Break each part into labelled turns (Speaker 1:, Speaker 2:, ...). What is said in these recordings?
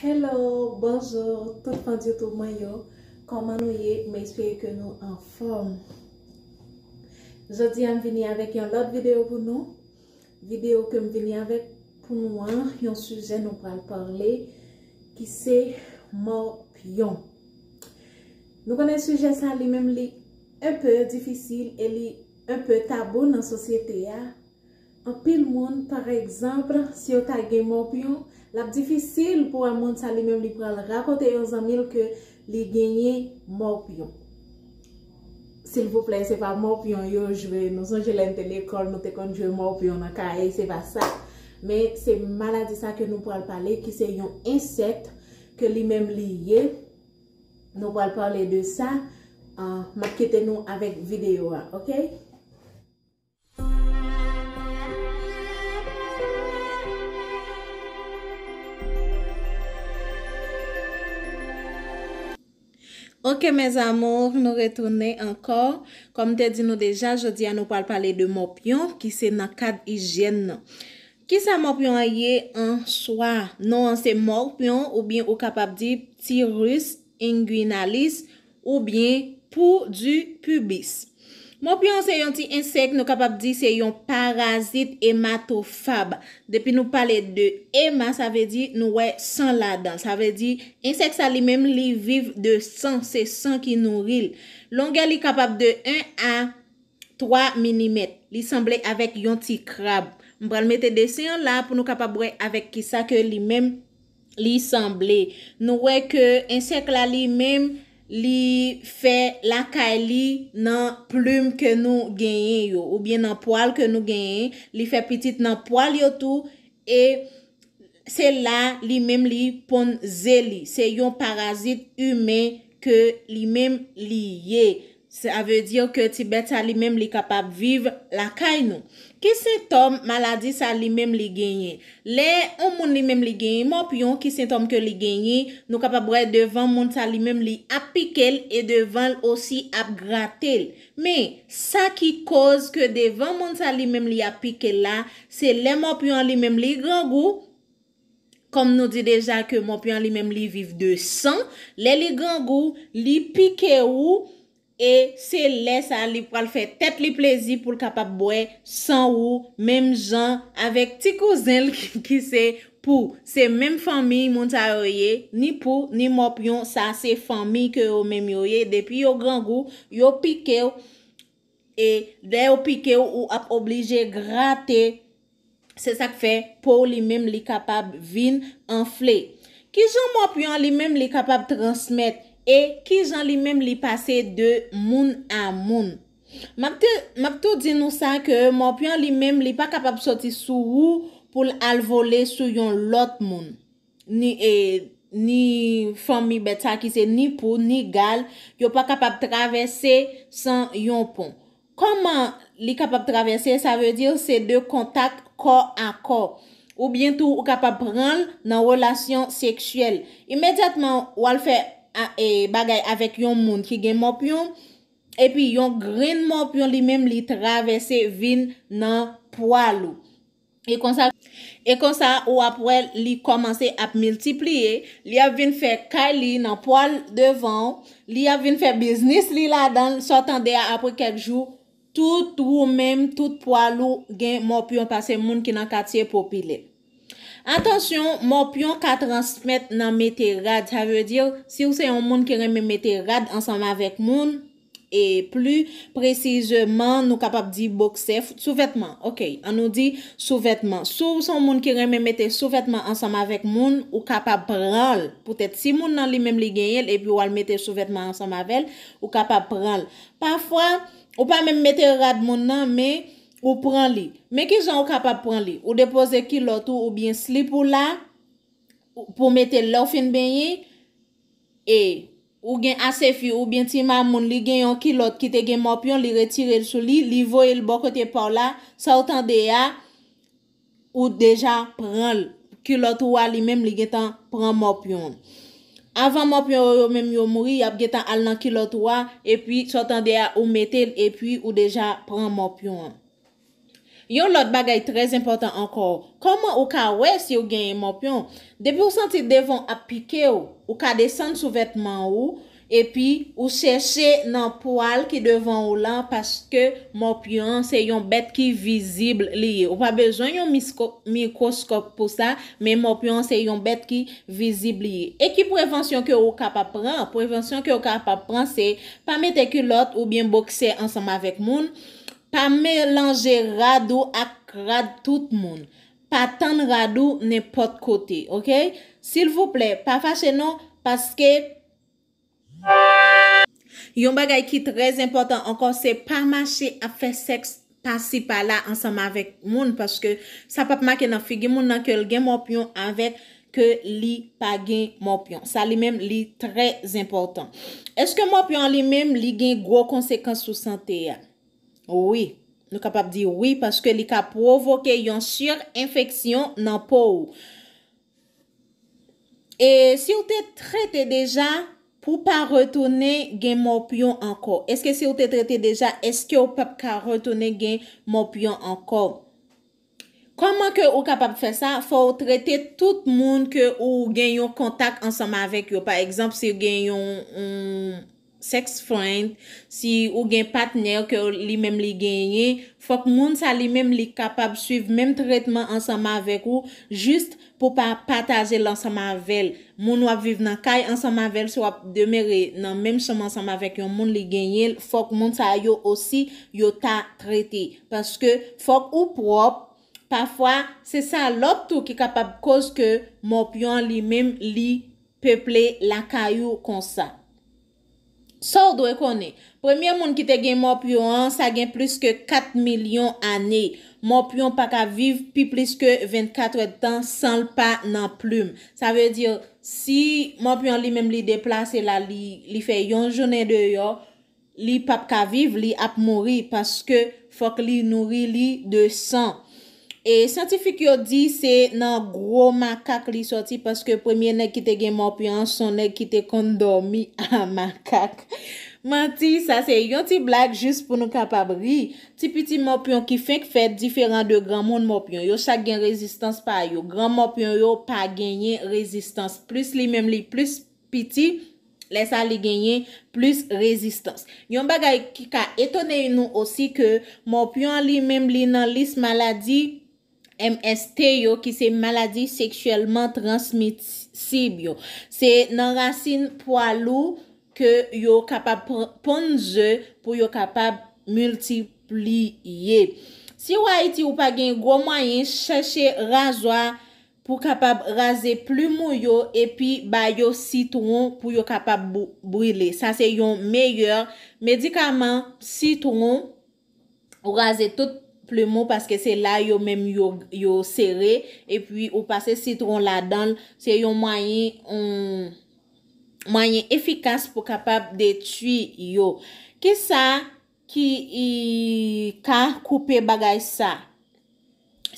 Speaker 1: Hello, bonjour, tout le fan di Youtube man yo, koman nou ye mè espèye ke nou an fon? Jodi an m vini avèk yon lot videyo pou nou, videyo ke m vini avèk pou nou an, yon suje nou pral parle, ki se mòp yon. Nou konen suje sa li mèm li un peu difisil, li un peu tabou nan sosyete ya. An pil moun, par ekzampre, si yo tagye moun piyon, lap difisil pou an moun sa li men li pou al rapote yon zanmil ke li genye moun piyon. Sil pou ple, se pa moun piyon yo, jwe, nou san jelente l'ekol nou te kon jwe moun piyon akaye, se pa sa. Me, se maladi sa ke nou pou al pale, ki se yon inset ke li men li ye, nou pou al pale de sa, ah, ma kite nou avèk videyo, ok? Ok, mes amour, nou retourne ankor. Kom te di nou deja, je di an nou pal pale de mopyon ki se nakad higyen nan. Ki sa mopyon a ye an soa? Nan an se mopyon ou bien ou kapap di ptirus ingwinalis ou bien pou du pubis. Mopyon se yon ti insek nou kapap di se yon parazit ematofab. Depi nou pale de ema, sa ve di nou wey san la dan. Sa ve di insek sa li mem li viv de san, se san ki nou ril. Longa li kapap de 1 a 3 mm. Li semble avèk yon ti krab. Mpral mette de se yon la pou nou kapap bre avèk ki sa ke li mem li semble. Nou wey ke insek la li mem. li fe lakay li nan ploum ke nou genye yo, ou bien nan poal ke nou genye, li fe petit nan poal yo tou, e se la li mem li ponze li, se yon parazit yume ke li mem li ye. Sa ve diyo ke tibet sa li mem li kapap viv la kay nou. Ki sintom maladi sa li mem li genye? Le ou moun li mem li genye, moun piyon ki sintom ke li genye, nou kapap bre devan moun sa li mem li ap pikel e devan osi ap gratel. Me, sa ki koz ke devan moun sa li mem li ap pikel la, se le moun piyon li mem li gangou, kom nou di deja ke moun piyon li mem li viv de san, le li gangou li pike ou, E se lè sa li pral fè tèt li plezi pou l kapap bwe san ou mèm jan avèk ti kouzen l ki se pou. Se mèm fami moun ta oye ni pou ni mòp yon sa se fami ke yo mèm yoye. Depi yo gran gou yo pike e ou ap oblige grate se sa k fè pou li mèm li kapap vin anfle. Ki jan mòp yon li mèm li kapap transmèt. E ki jan li mem li pase de moun a moun. Map tou di nou sa ke moun piyan li mem li pa kapap soti sou ou pou al vole sou yon lot moun. Ni e, fomi bet sa ki se ni pou, ni gal, yo pa kapap travese san yon pou. Koman li kapap travese, sa ve dir se de kontak kor a kor. Ou bientou ou kapap bran nan relasyon seksyel. Imediatman ou al fe... E bagay avèk yon moun ki gen mopyon, epi yon green mopyon li mèm li travese vin nan poalou. E konsa e ou apwèl li komanse apmiltipliye, li ap vin fè kaili nan poal devan, li ap vin fè biznis li la dan, sotan de apwè kèk jou, tout ou mèm tout poalou gen mopyon pa se moun ki nan katiye popilel. Atansyon, mò pyon ka transmèt nan metè rad. Sa vè diyo, si ou se yon moun kiremè metè rad ansanm avèk moun, e plu, presizèman nou kapap di boksef sou vetman. Ok, an nou di sou vetman. Sou ou son moun kiremè metè sou vetman ansanm avèk moun, ou kapap pral. Poutèt si moun nan li mèm li genyèl, epi ou al metè sou vetman ansanm avèl, ou kapap pral. Pafwa, ou pa mèm metè rad moun nan, me, Ou pran li, men ki jan ou kapap pran li, ou depoze kilot ou ou bin slip ou la, pou metel lor fin ben ye, e ou gen ase fi ou bin tima moun li gen yon kilot ki te gen mopyon li retirel sou li, li voye l bokote pa la, sa otan deya ou deja pran kilot ou a li men li gen tan pran mopyon. Avan mopyon ou men yo mouri, yap gen tan al nan kilot ou a, e pi sa otan deya ou metel e pi ou deja pran mopyon an. Yon lot bagay trez impotant ankor. Koman ou ka we si ou genye mopyon? Depi ou senti devon apike ou, ou ka desen sou vetman ou, epi ou seche nan poal ki devon ou lan, paske mopyon se yon bet ki vizibl liye. Ou pa bejwen yon mikroskop pou sa, men mopyon se yon bet ki vizibl liye. E ki prevensyon ki ou ka pa pran, prevensyon ki ou ka pa pran se, pamete ki lot ou bien bokse ansama vek moun, pa melange radou ak rad tout moun. Pa tan radou ne pot kote, ok? Sil vouple, pa fache nou, paske... Yon bagay ki trez important, ankon se pa mache a fe seks pasi pala ansanman vek moun, paske sa pap ma ke nan figi moun nan ke li gen moun pyon anvek ke li pa gen moun pyon. Sa li men li trez important. Eske moun pyon li men li gen gro konsekans sou sante ya? Ouwi, nou kapap di ouwi paske li ka provoke yon syur infeksyon nan pou ou. E si ou te trete deja pou pa retoune gen mop yon anko? Eske si ou te trete deja, eske ou pep ka retoune gen mop yon anko? Koman ke ou kapap fe sa? Fa ou trete tout moun ke ou gen yon kontak ansama vek yo. Par eksemp se gen yon... seks friend, si ou gen patner ke li men li genye, fok moun sa li men li kapab suiv menm tretman ansama vek ou jist pou pa pataje lansama vel. Moun wap viv nan kay ansama vel, so ap demere nan menm som ansama vek yon moun li genye, fok moun sa yo osi yo ta treti. Paske fok ou prop, pafwa se sa lop tou ki kapab koske moun piyon li menm li peple la kay yo konsa. Sò dwe konè, premye moun ki te gen mòp yon, sa gen plus ke 4 milyon anè. Mòp yon pa ka viv pi plus ke 24 etan san l pa nan ploum. Sa ve diyo, si mòp yon li menm li deplase la li fe yon jounen de yo, li pap ka viv, li ap mori paske fok li nouri li de san. E, santifik yo di se nan gro makak li soti paske premye ne kite gen mopyon, son ne kite kondomi a makak. Manti, sa se yon ti blak jist pou nou kapabri. Ti piti mopyon ki fèk fèk diferan de gran moun mopyon. Yo sak gen rezistans pa yo. Gran mopyon yo pa genye rezistans. Plus li mem li plus piti, lesa li genye plus rezistans. Yon bagay ki ka etone yon nou osi ke mopyon li mem li nan lis maladi, MST yo ki se maladi seksuelman transmitsib yo. Se nan rasin poalou ke yo kapab ponje pou yo kapab multipliye. Si yo a iti ou pa gen gwo mayen, chache razwa pou kapab raze plu mou yo. E pi ba yo sitoun pou yo kapab brile. Sa se yon meyye medikaman sitoun ou raze tout mou. plemou, paske se la yo menm yo serre, epwi ou pase sitron la dan, se yon mayen, mayen efikans pou kapap de twi yo. Kesa ki ka koupe bagaj sa?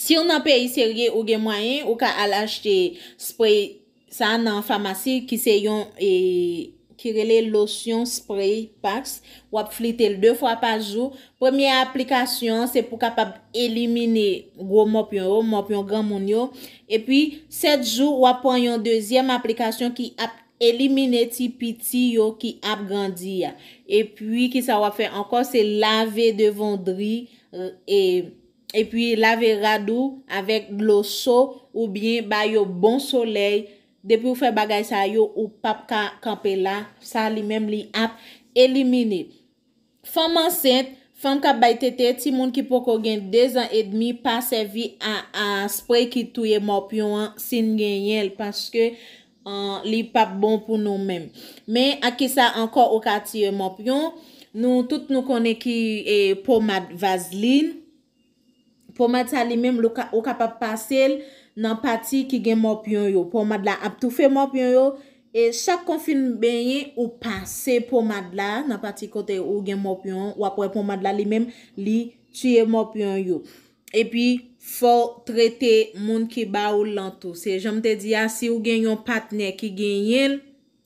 Speaker 1: Si yon apè yi serre ou gen mayen, ou ka alachte spray sa nan famasy, ki se yon e... kirele losyon spray pax, wap flite l deou fwa pa jou. Premier aplikasyon, se pou kapap elimine gwo mopyon ou, mopyon gwa moun yo. E pi, set jou wap pon yon deusyem aplikasyon ki ap elimine tipi ti yo ki ap gandiya. E pi, ki sa wap fe ankon se lave devondri, e euh, pi lave radou avek gloso ou bien ba yo bon soley, Depi ou fe bagay sa yo ou pap ka kampe la, sa li menm li ap elimine. Faman sent, faman ka bay tete, ti moun ki poko gen 2 an edmi pa sevi a sprey ki touye mopyon sin gen yel. Paske li pap bon pou nou menm. Me akisa anko ou ka tiye mopyon, nou tout nou kone ki pomad vazlin. Pomad sa li menm ou ka pap pasel. nan pati ki gen mòp yon yo. Pon madla ap toufe mòp yon yo, e chak konfin benye ou pase pon madla, nan pati kote ou gen mòp yon, wakwe pon madla li menm, li tye mòp yon yo. E pi, fo trete moun ki ba ou lantou. Se jom te diya, si ou gen yon patne ki gen yel,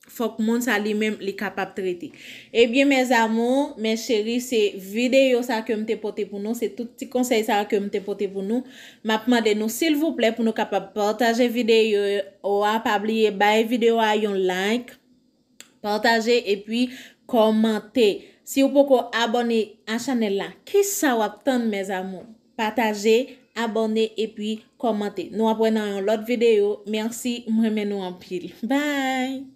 Speaker 1: Fok moun sa li men li kapap triti. Ebyen, mes amon, mes cheri, se videyo sa kem te pote pou nou, se touti konsey sa kem te pote pou nou, mapmande nou sil vouple pou nou kapap potaje videyo, ou apabliye baye videyo a yon like, potaje e pi komante. Si ou poko abone a chanel la, ki sa wap ton, mes amon? Pataje, abone e pi komante. Nou apwen nan yon lot videyo, mersi, mweme nou anpil. Bay!